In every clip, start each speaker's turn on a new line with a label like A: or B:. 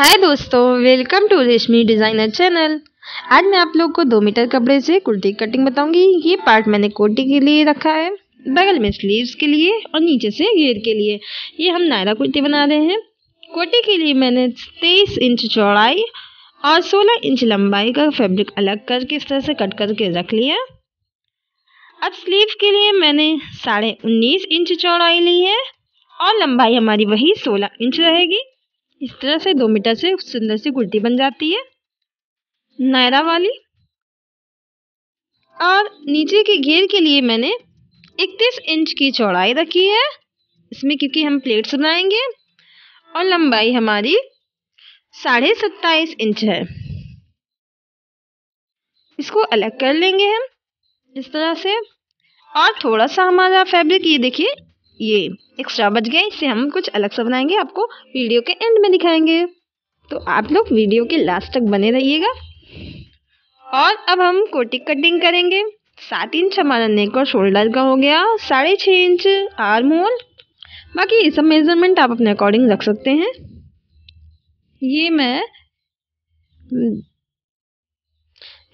A: हाय दोस्तों welcome to Reshmi designer channel आज मैं आप लोग को दो मीटर कपड़े से कुर्ती कटिंग बताऊंगी ये पार्ट मैंने कोटी के लिए रखा है बगल में स्लीव्स के लिए और नीचे से घेर के लिए ये हम नायरा कुर्ती बना रहे हैं कोटी के लिए मैंने तेईस इंच चौड़ाई और सोलह इंच लंबाई का फैब्रिक अलग करके इस तरह से कट करके रख लिया अब स्लीव के लिए मैंने साढ़े उन्नीस इंच चौड़ाई ली है और लंबाई हमारी वही सोलह इंच रहेगी इस तरह से दो मीटर से सुंदर सी कुर्ती बन जाती है नायरा वाली और नीचे के घेर के लिए मैंने इकतीस इंच की चौड़ाई रखी है इसमें क्योंकि हम प्लेट्स बनाएंगे और लंबाई हमारी साढ़े सत्ताईस इंच है इसको अलग कर लेंगे हम इस तरह से और थोड़ा सा हमारा फैब्रिक ये देखिए ये एक्स्ट्रा बच गया इससे हम कुछ अलग सा बनाएंगे आपको वीडियो के एंड में दिखाएंगे तो आप लोग वीडियो के लास्ट तक बने रहिएगा और अब हम कोटिक कटिंग करेंगे सात इंच हमारा नेक और शोल्डर का हो गया साढ़े छः इंच आर्म होल बाकी ये सब मेजरमेंट आप अपने अकॉर्डिंग रख सकते हैं ये मैं हम्म,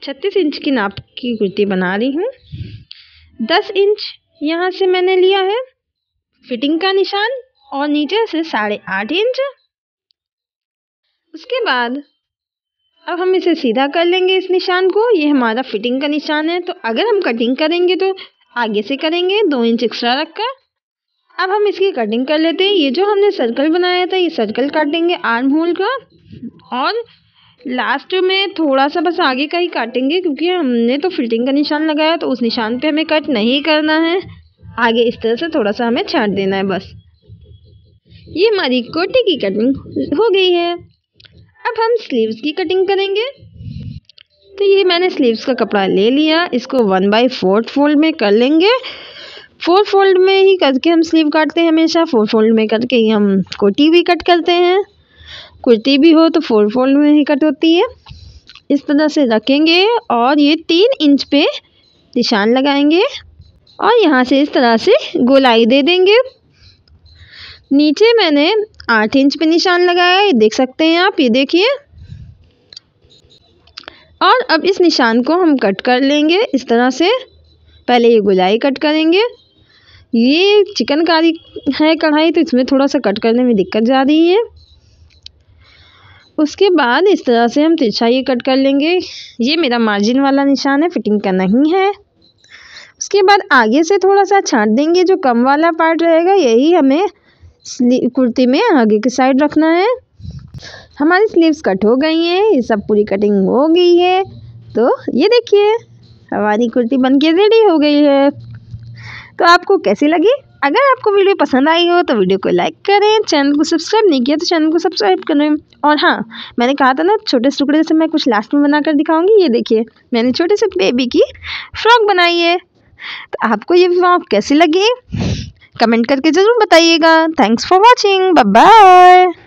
A: छत्तीस इंच की नाप की कुर्ती बना रही हूँ दस इंच यहाँ से मैंने लिया है फिटिंग का निशान और नीचे से साढ़े आठ इंच उसके बाद अब हम इसे सीधा कर लेंगे इस निशान को ये हमारा फिटिंग का निशान है तो अगर हम कटिंग करेंगे तो आगे से करेंगे दो इंच एक्स्ट्रा रखकर अब हम इसकी कटिंग कर लेते हैं ये जो हमने सर्कल बनाया था ये सर्कल काटेंगे आर्म होल का और लास्ट में थोड़ा सा बस आगे का ही काटेंगे क्योंकि हमने तो फिटिंग का निशान लगाया तो उस निशान पे हमें कट नहीं करना है आगे इस तरह से थोड़ा सा हमें छाट देना है बस ये हमारी कोटे की कटिंग हो गई है अब हम स्लीव्स की कटिंग करेंगे तो ये मैंने स्लीव्स का कपड़ा ले लिया इसको वन बाई फोर्थ फोल्ड में कर लेंगे फोर फोल्ड में ही करके हम स्लीव काटते हैं हमेशा फोर फोल्ड में करके ही हम कुर्ती भी कट करते हैं कुर्ती भी हो तो फोर फोल्ड में ही कट होती है इस तरह से रखेंगे और ये तीन इंच पे निशान लगाएंगे और यहाँ से इस तरह से गोलाई दे देंगे नीचे मैंने आठ इंच पे निशान लगाया है देख सकते हैं आप ये देखिए और अब इस निशान को हम कट कर लेंगे इस तरह से पहले ये गोलाई कट करेंगे ये चिकनकारी है कढ़ाई तो इसमें थोड़ा सा कट करने में दिक्कत जा रही है उसके बाद इस तरह से हम तिरछा ये कट कर लेंगे ये मेरा मार्जिन वाला निशान है फिटिंग का नहीं है उसके बाद आगे से थोड़ा सा छाँट देंगे जो कम वाला पार्ट रहेगा यही हमें कुर्ती में आगे की साइड रखना है हमारी स्लीव्स कट हो गई हैं ये सब पूरी कटिंग हो गई है तो ये देखिए हमारी कुर्ती बनके रेडी हो गई है तो आपको कैसी लगी अगर आपको वीडियो पसंद आई हो तो वीडियो को लाइक करें चैनल को सब्सक्राइब नहीं किया तो चैनल को सब्सक्राइब करें और हाँ मैंने कहा था ना छोटे से टुकड़े से मैं कुछ लास्ट में बनाकर दिखाऊंगी ये देखिए मैंने छोटे से बेबी की फ्रॉक बनाई है तो आपको ये विवाह कैसी लगी कमेंट करके ज़रूर बताइएगा थैंक्स फॉर वॉचिंग बाय